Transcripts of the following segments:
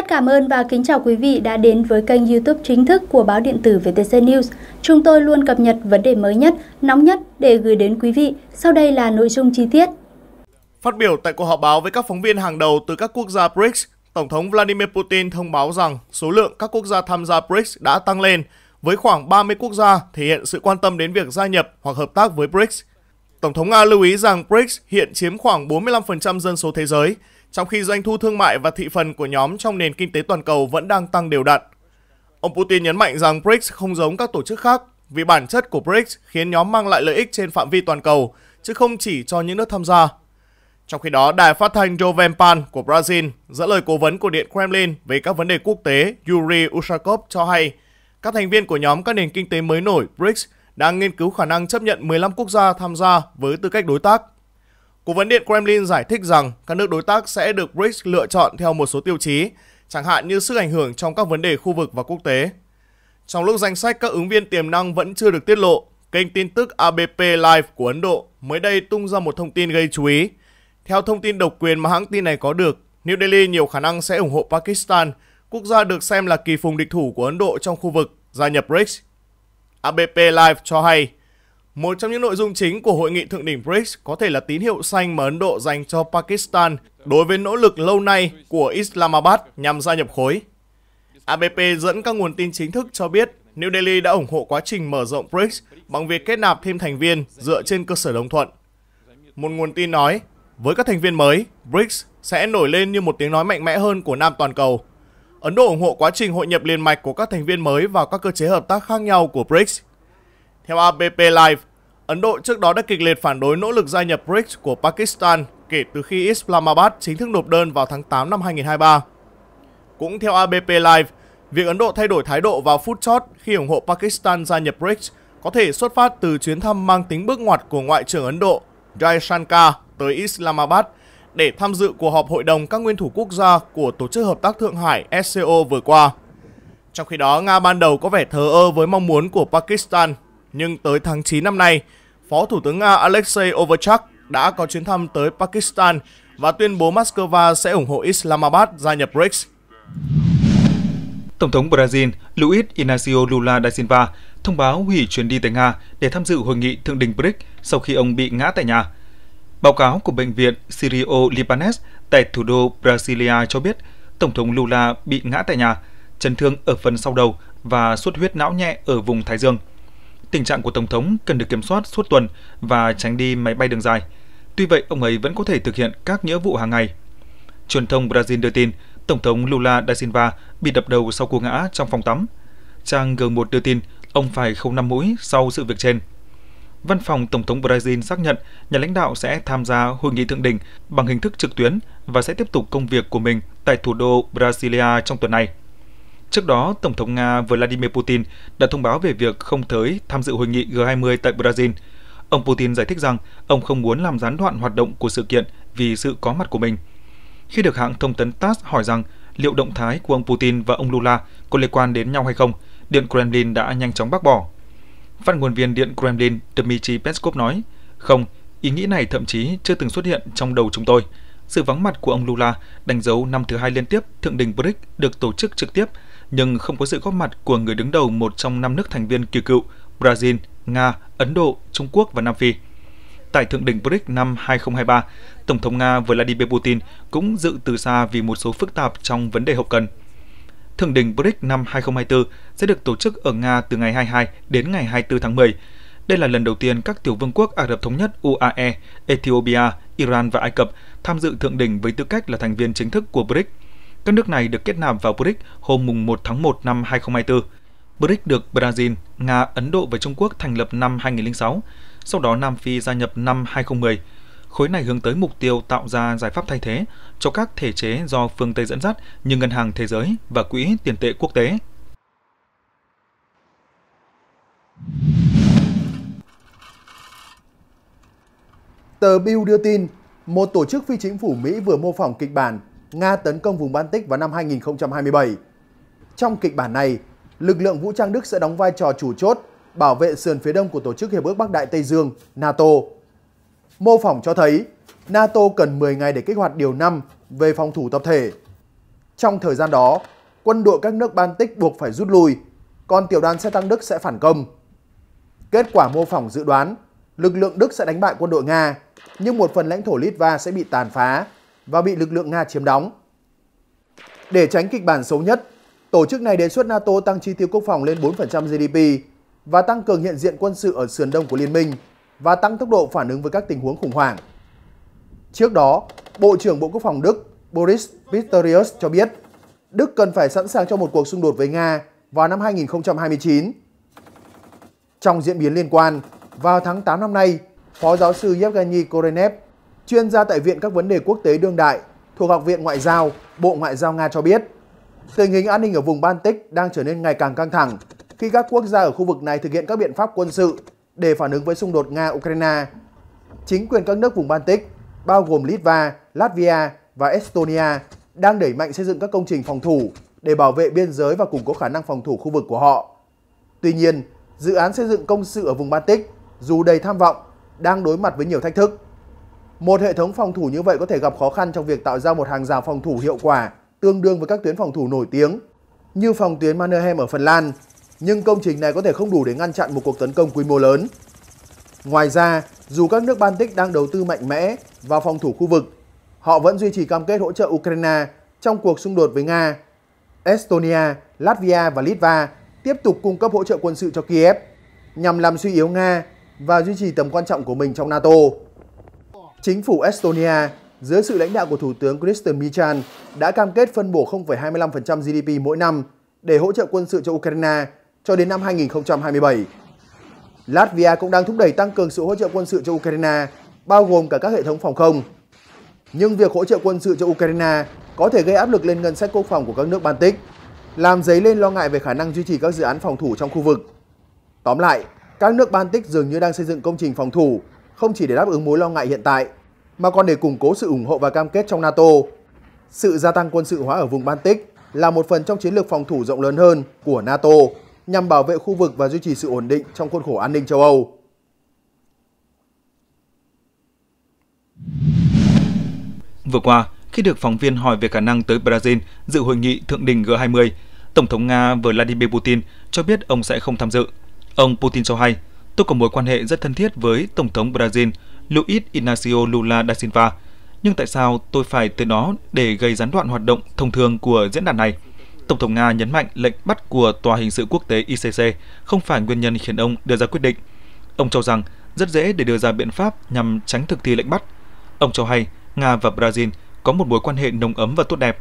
Rất cảm ơn và kính chào quý vị đã đến với kênh YouTube chính thức của báo điện tử VTC News. Chúng tôi luôn cập nhật vấn đề mới nhất, nóng nhất để gửi đến quý vị. Sau đây là nội dung chi tiết. Phát biểu tại cuộc họp báo với các phóng viên hàng đầu từ các quốc gia BRICS, Tổng thống Vladimir Putin thông báo rằng số lượng các quốc gia tham gia BRICS đã tăng lên, với khoảng 30 quốc gia thể hiện sự quan tâm đến việc gia nhập hoặc hợp tác với BRICS. Tổng thống Nga lưu ý rằng BRICS hiện chiếm khoảng 45% dân số thế giới, trong khi doanh thu thương mại và thị phần của nhóm trong nền kinh tế toàn cầu vẫn đang tăng đều đặn. Ông Putin nhấn mạnh rằng BRICS không giống các tổ chức khác vì bản chất của BRICS khiến nhóm mang lại lợi ích trên phạm vi toàn cầu, chứ không chỉ cho những nước tham gia. Trong khi đó, đài phát thanh Jovem Pan của Brazil dẫn lời cố vấn của Điện Kremlin về các vấn đề quốc tế Yuri Ushakov cho hay, các thành viên của nhóm các nền kinh tế mới nổi BRICS đang nghiên cứu khả năng chấp nhận 15 quốc gia tham gia với tư cách đối tác Cố vấn Điện Kremlin giải thích rằng các nước đối tác sẽ được BRICS lựa chọn theo một số tiêu chí, chẳng hạn như sức ảnh hưởng trong các vấn đề khu vực và quốc tế. Trong lúc danh sách các ứng viên tiềm năng vẫn chưa được tiết lộ, kênh tin tức ABP Live của Ấn Độ mới đây tung ra một thông tin gây chú ý. Theo thông tin độc quyền mà hãng tin này có được, New Delhi nhiều khả năng sẽ ủng hộ Pakistan, quốc gia được xem là kỳ phùng địch thủ của Ấn Độ trong khu vực, gia nhập BRICS. ABP Live cho hay một trong những nội dung chính của hội nghị thượng đỉnh BRICS có thể là tín hiệu xanh mà Ấn Độ dành cho Pakistan đối với nỗ lực lâu nay của Islamabad nhằm gia nhập khối. ABP dẫn các nguồn tin chính thức cho biết New Delhi đã ủng hộ quá trình mở rộng BRICS bằng việc kết nạp thêm thành viên dựa trên cơ sở đồng thuận. Một nguồn tin nói, với các thành viên mới, BRICS sẽ nổi lên như một tiếng nói mạnh mẽ hơn của Nam toàn cầu. Ấn Độ ủng hộ quá trình hội nhập liền mạch của các thành viên mới vào các cơ chế hợp tác khác nhau của BRICS. Theo ABP Live, Ấn Độ trước đó đã kịch liệt phản đối nỗ lực gia nhập BRICS của Pakistan kể từ khi Islamabad chính thức nộp đơn vào tháng 8 năm 2023. Cũng theo ABP Live, việc Ấn Độ thay đổi thái độ vào phút chót khi ủng hộ Pakistan gia nhập BRICS có thể xuất phát từ chuyến thăm mang tính bước ngoặt của Ngoại trưởng Ấn Độ Jaishankar tới Islamabad để tham dự cuộc họp Hội đồng các nguyên thủ quốc gia của Tổ chức Hợp tác Thượng Hải SCO vừa qua. Trong khi đó, Nga ban đầu có vẻ thờ ơ với mong muốn của Pakistan, nhưng tới tháng 9 năm nay, Phó Thủ tướng Nga Alexei Overchak đã có chuyến thăm tới Pakistan và tuyên bố Moscow sẽ ủng hộ Islamabad gia nhập BRICS. Tổng thống Brazil Luiz Inácio Lula da Silva thông báo hủy chuyến đi tới Nga để tham dự hội nghị thượng đỉnh BRICS sau khi ông bị ngã tại nhà. Báo cáo của bệnh viện Sirio Lipanes tại thủ đô Brasilia cho biết Tổng thống Lula bị ngã tại nhà, chấn thương ở phần sau đầu và xuất huyết não nhẹ ở vùng thái dương tình trạng của Tổng thống cần được kiểm soát suốt tuần và tránh đi máy bay đường dài. Tuy vậy, ông ấy vẫn có thể thực hiện các nghĩa vụ hàng ngày. Truyền thông Brazil đưa tin, Tổng thống Lula da Silva bị đập đầu sau cú ngã trong phòng tắm. Trang G1 đưa tin, ông phải không năm mũi sau sự việc trên. Văn phòng Tổng thống Brazil xác nhận nhà lãnh đạo sẽ tham gia hội nghị thượng đỉnh bằng hình thức trực tuyến và sẽ tiếp tục công việc của mình tại thủ đô Brasilia trong tuần này. Trước đó, Tổng thống Nga Vladimir Putin đã thông báo về việc không tới tham dự hội nghị G20 tại Brazil. Ông Putin giải thích rằng ông không muốn làm gián đoạn hoạt động của sự kiện vì sự có mặt của mình. Khi được hãng thông tấn TASS hỏi rằng liệu động thái của ông Putin và ông Lula có liên quan đến nhau hay không, Điện Kremlin đã nhanh chóng bác bỏ. Phát ngôn viên Điện Kremlin Dmitry Peskov nói, không, ý nghĩ này thậm chí chưa từng xuất hiện trong đầu chúng tôi. Sự vắng mặt của ông Lula đánh dấu năm thứ hai liên tiếp Thượng đỉnh BRICS được tổ chức trực tiếp nhưng không có sự góp mặt của người đứng đầu một trong năm nước thành viên kỳ cựu Brazil, Nga, Ấn Độ, Trung Quốc và Nam Phi. Tại thượng đỉnh BRICS năm 2023, Tổng thống Nga Vladimir Putin cũng dự từ xa vì một số phức tạp trong vấn đề hậu cần. Thượng đỉnh BRICS năm 2024 sẽ được tổ chức ở Nga từ ngày 22 đến ngày 24 tháng 10. Đây là lần đầu tiên các tiểu vương quốc Ả Rập Thống Nhất UAE, Ethiopia, Iran và Ai Cập tham dự thượng đỉnh với tư cách là thành viên chính thức của BRICS các nước này được kết nạp vào BRICS hôm 1 tháng 1 năm 2024. BRICS được Brazil, Nga, Ấn Độ và Trung Quốc thành lập năm 2006, sau đó Nam Phi gia nhập năm 2010. Khối này hướng tới mục tiêu tạo ra giải pháp thay thế cho các thể chế do phương Tây dẫn dắt như Ngân hàng Thế giới và Quỹ tiền tệ quốc tế. Tờ Bill đưa tin, một tổ chức phi chính phủ Mỹ vừa mô phỏng kịch bản Nga tấn công vùng Baltic vào năm 2027. Trong kịch bản này, lực lượng vũ trang Đức sẽ đóng vai trò chủ chốt bảo vệ sườn phía đông của Tổ chức Hiệp ước Bắc Đại Tây Dương, NATO. Mô phỏng cho thấy, NATO cần 10 ngày để kích hoạt điều 5 về phòng thủ tập thể. Trong thời gian đó, quân đội các nước Baltic buộc phải rút lui, còn tiểu đoàn xe tăng Đức sẽ phản công. Kết quả mô phỏng dự đoán, lực lượng Đức sẽ đánh bại quân đội Nga, nhưng một phần lãnh thổ Litva sẽ bị tàn phá và bị lực lượng Nga chiếm đóng. Để tránh kịch bản xấu nhất, tổ chức này đề xuất NATO tăng chi tiêu quốc phòng lên 4% GDP và tăng cường hiện diện quân sự ở sườn đông của liên minh và tăng tốc độ phản ứng với các tình huống khủng hoảng. Trước đó, Bộ trưởng Bộ Quốc phòng Đức Boris Pistorius cho biết Đức cần phải sẵn sàng cho một cuộc xung đột với Nga vào năm 2029. Trong diễn biến liên quan, vào tháng 8 năm nay, Phó giáo sư Yevgeny Korenev chuyên gia tại Viện các vấn đề quốc tế đương đại thuộc Học viện Ngoại giao, Bộ Ngoại giao Nga cho biết, tình hình an ninh ở vùng Baltic đang trở nên ngày càng căng thẳng khi các quốc gia ở khu vực này thực hiện các biện pháp quân sự để phản ứng với xung đột Nga-Ukraine. Chính quyền các nước vùng Baltic, bao gồm Litva, Latvia và Estonia, đang đẩy mạnh xây dựng các công trình phòng thủ để bảo vệ biên giới và củng cố khả năng phòng thủ khu vực của họ. Tuy nhiên, dự án xây dựng công sự ở vùng Baltic, dù đầy tham vọng, đang đối mặt với nhiều thách thức. Một hệ thống phòng thủ như vậy có thể gặp khó khăn trong việc tạo ra một hàng rào phòng thủ hiệu quả tương đương với các tuyến phòng thủ nổi tiếng như phòng tuyến Mannerheim ở Phần Lan, nhưng công trình này có thể không đủ để ngăn chặn một cuộc tấn công quy mô lớn. Ngoài ra, dù các nước Baltic đang đầu tư mạnh mẽ vào phòng thủ khu vực, họ vẫn duy trì cam kết hỗ trợ Ukraine trong cuộc xung đột với Nga. Estonia, Latvia và Litva tiếp tục cung cấp hỗ trợ quân sự cho Kiev nhằm làm suy yếu Nga và duy trì tầm quan trọng của mình trong NATO. Chính phủ Estonia dưới sự lãnh đạo của Thủ tướng Christian Michan đã cam kết phân bổ 0,25% GDP mỗi năm để hỗ trợ quân sự cho Ukraine cho đến năm 2027. Latvia cũng đang thúc đẩy tăng cường sự hỗ trợ quân sự cho Ukraine, bao gồm cả các hệ thống phòng không. Nhưng việc hỗ trợ quân sự cho Ukraine có thể gây áp lực lên ngân sách quốc phòng của các nước Baltic, làm dấy lên lo ngại về khả năng duy trì các dự án phòng thủ trong khu vực. Tóm lại, các nước Baltic dường như đang xây dựng công trình phòng thủ không chỉ để đáp ứng mối lo ngại hiện tại, mà còn để củng cố sự ủng hộ và cam kết trong NATO. Sự gia tăng quân sự hóa ở vùng Baltic là một phần trong chiến lược phòng thủ rộng lớn hơn của NATO nhằm bảo vệ khu vực và duy trì sự ổn định trong khuôn khổ an ninh châu Âu. Vừa qua, khi được phóng viên hỏi về khả năng tới Brazil dự hội nghị thượng đỉnh G20, Tổng thống Nga Vladimir Putin cho biết ông sẽ không tham dự. Ông Putin cho hay Tôi có mối quan hệ rất thân thiết với Tổng thống Brazil Luiz Inácio Lula da Silva. Nhưng tại sao tôi phải tới đó để gây gián đoạn hoạt động thông thường của diễn đàn này? Tổng thống Nga nhấn mạnh lệnh bắt của Tòa hình sự quốc tế ICC không phải nguyên nhân khiến ông đưa ra quyết định. Ông cho rằng rất dễ để đưa ra biện pháp nhằm tránh thực thi lệnh bắt. Ông cho hay Nga và Brazil có một mối quan hệ nồng ấm và tốt đẹp.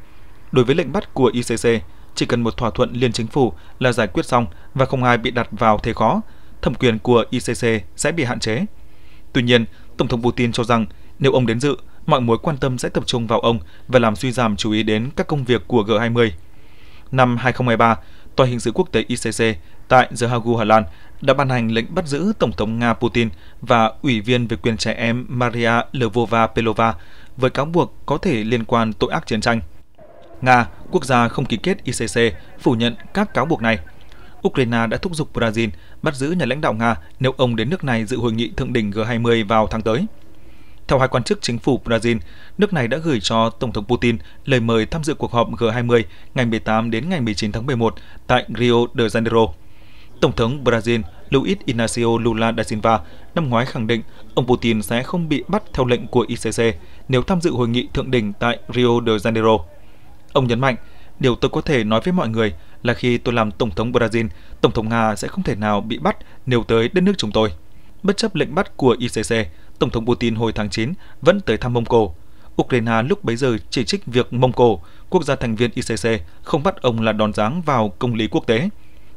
Đối với lệnh bắt của ICC, chỉ cần một thỏa thuận liên chính phủ là giải quyết xong và không ai bị đặt vào thế khó, thẩm quyền của ICC sẽ bị hạn chế. Tuy nhiên, Tổng thống Putin cho rằng nếu ông đến dự, mọi mối quan tâm sẽ tập trung vào ông và làm suy giảm chú ý đến các công việc của G20. Năm 2023, Tòa hình sự quốc tế ICC tại The Hague, Hà Lan đã ban hành lệnh bắt giữ Tổng thống Nga Putin và Ủy viên về quyền trẻ em Maria Lvova Pelova với cáo buộc có thể liên quan tội ác chiến tranh. Nga, quốc gia không ký kết ICC, phủ nhận các cáo buộc này. Ukraine đã thúc giục Brazil bắt giữ nhà lãnh đạo Nga nếu ông đến nước này dự hội nghị thượng đỉnh G20 vào tháng tới. Theo hai quan chức chính phủ Brazil, nước này đã gửi cho Tổng thống Putin lời mời tham dự cuộc họp G20 ngày 18 đến ngày 19 tháng 11 tại Rio de Janeiro. Tổng thống Brazil Luiz Inácio Lula da Silva năm ngoái khẳng định ông Putin sẽ không bị bắt theo lệnh của ICC nếu tham dự hội nghị thượng đỉnh tại Rio de Janeiro. Ông nhấn mạnh Điều tôi có thể nói với mọi người là khi tôi làm Tổng thống Brazil, Tổng thống Nga sẽ không thể nào bị bắt nếu tới đất nước chúng tôi. Bất chấp lệnh bắt của ICC, Tổng thống Putin hồi tháng 9 vẫn tới thăm Mông Cổ. Ukraine lúc bấy giờ chỉ trích việc Mông Cổ, quốc gia thành viên ICC, không bắt ông là đòn giáng vào công lý quốc tế.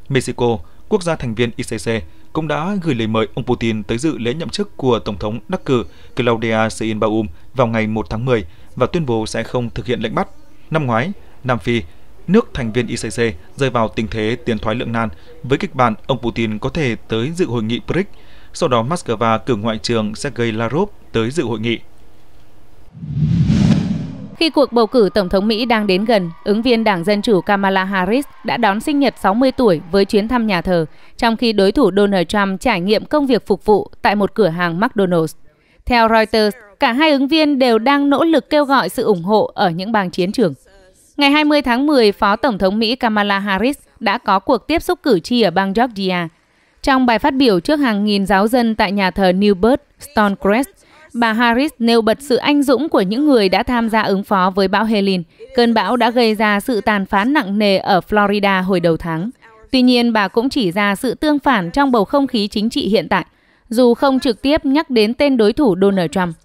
Mexico, quốc gia thành viên ICC, cũng đã gửi lời mời ông Putin tới dự lễ nhậm chức của Tổng thống đắc cử Claudia Sheinbaum vào ngày 1 tháng 10 và tuyên bố sẽ không thực hiện lệnh bắt. Năm ngoái, Nam Phi, nước thành viên ICC rơi vào tình thế tiền thoái lượng nan với kịch bản ông Putin có thể tới dự hội nghị BRICS, sau đó Moscow cử ngoại trưởng Sergei Lavrov tới dự hội nghị. Khi cuộc bầu cử Tổng thống Mỹ đang đến gần, ứng viên Đảng Dân Chủ Kamala Harris đã đón sinh nhật 60 tuổi với chuyến thăm nhà thờ, trong khi đối thủ Donald Trump trải nghiệm công việc phục vụ tại một cửa hàng McDonald's. Theo Reuters, cả hai ứng viên đều đang nỗ lực kêu gọi sự ủng hộ ở những bang chiến trường. Ngày 20 tháng 10, Phó Tổng thống Mỹ Kamala Harris đã có cuộc tiếp xúc cử tri ở bang Georgia. Trong bài phát biểu trước hàng nghìn giáo dân tại nhà thờ Newbert, Stonecrest, bà Harris nêu bật sự anh dũng của những người đã tham gia ứng phó với bão Helene, cơn bão đã gây ra sự tàn phá nặng nề ở Florida hồi đầu tháng. Tuy nhiên, bà cũng chỉ ra sự tương phản trong bầu không khí chính trị hiện tại, dù không trực tiếp nhắc đến tên đối thủ Donald Trump.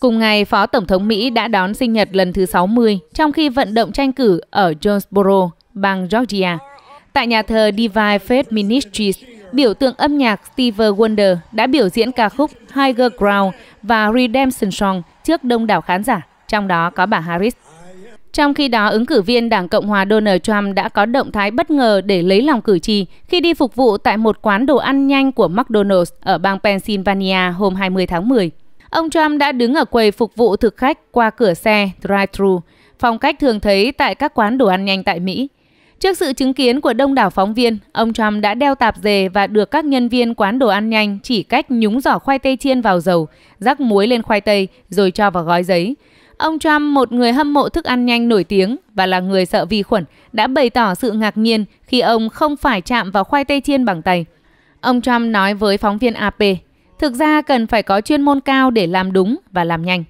Cùng ngày, Phó Tổng thống Mỹ đã đón sinh nhật lần thứ 60 trong khi vận động tranh cử ở Jonesboro, bang Georgia. Tại nhà thờ Divine Faith Ministries, biểu tượng âm nhạc Steve Wonder đã biểu diễn ca khúc Higher Ground và Redemption Song trước đông đảo khán giả, trong đó có bà Harris. Trong khi đó, ứng cử viên Đảng Cộng hòa Donald Trump đã có động thái bất ngờ để lấy lòng cử tri khi đi phục vụ tại một quán đồ ăn nhanh của McDonald's ở bang Pennsylvania hôm 20 tháng 10. Ông Trump đã đứng ở quầy phục vụ thực khách qua cửa xe drive-thru, phong cách thường thấy tại các quán đồ ăn nhanh tại Mỹ. Trước sự chứng kiến của đông đảo phóng viên, ông Trump đã đeo tạp dề và được các nhân viên quán đồ ăn nhanh chỉ cách nhúng giỏ khoai tây chiên vào dầu, rắc muối lên khoai tây rồi cho vào gói giấy. Ông Trump, một người hâm mộ thức ăn nhanh nổi tiếng và là người sợ vi khuẩn, đã bày tỏ sự ngạc nhiên khi ông không phải chạm vào khoai tây chiên bằng tay. Ông Trump nói với phóng viên AP, Thực ra cần phải có chuyên môn cao để làm đúng và làm nhanh.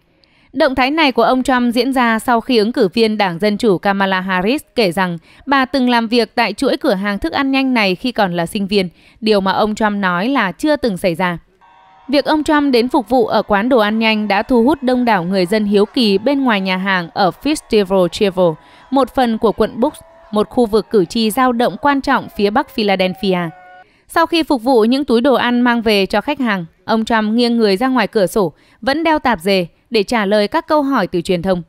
Động thái này của ông Trump diễn ra sau khi ứng cử viên Đảng Dân Chủ Kamala Harris kể rằng bà từng làm việc tại chuỗi cửa hàng thức ăn nhanh này khi còn là sinh viên, điều mà ông Trump nói là chưa từng xảy ra. Việc ông Trump đến phục vụ ở quán đồ ăn nhanh đã thu hút đông đảo người dân hiếu kỳ bên ngoài nhà hàng ở Festival Cheval, một phần của quận Bucks, một khu vực cử tri giao động quan trọng phía bắc Philadelphia. Sau khi phục vụ những túi đồ ăn mang về cho khách hàng, ông Trump nghiêng người ra ngoài cửa sổ, vẫn đeo tạp dề để trả lời các câu hỏi từ truyền thông.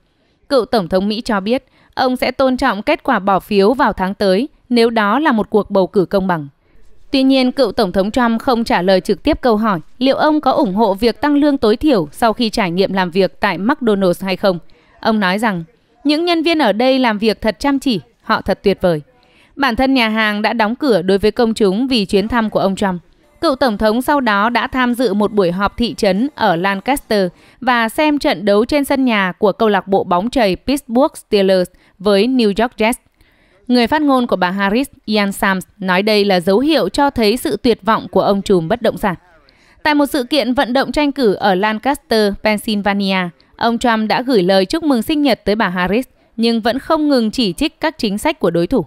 Cựu Tổng thống Mỹ cho biết, ông sẽ tôn trọng kết quả bỏ phiếu vào tháng tới nếu đó là một cuộc bầu cử công bằng. Tuy nhiên, cựu Tổng thống Trump không trả lời trực tiếp câu hỏi liệu ông có ủng hộ việc tăng lương tối thiểu sau khi trải nghiệm làm việc tại McDonald's hay không. Ông nói rằng, những nhân viên ở đây làm việc thật chăm chỉ, họ thật tuyệt vời. Bản thân nhà hàng đã đóng cửa đối với công chúng vì chuyến thăm của ông Trump. Cựu Tổng thống sau đó đã tham dự một buổi họp thị trấn ở Lancaster và xem trận đấu trên sân nhà của câu lạc bộ bóng chày Pittsburgh Steelers với New York Jets. Người phát ngôn của bà Harris, Ian Sams, nói đây là dấu hiệu cho thấy sự tuyệt vọng của ông trùm bất động sản. Tại một sự kiện vận động tranh cử ở Lancaster, Pennsylvania, ông Trump đã gửi lời chúc mừng sinh nhật tới bà Harris, nhưng vẫn không ngừng chỉ trích các chính sách của đối thủ.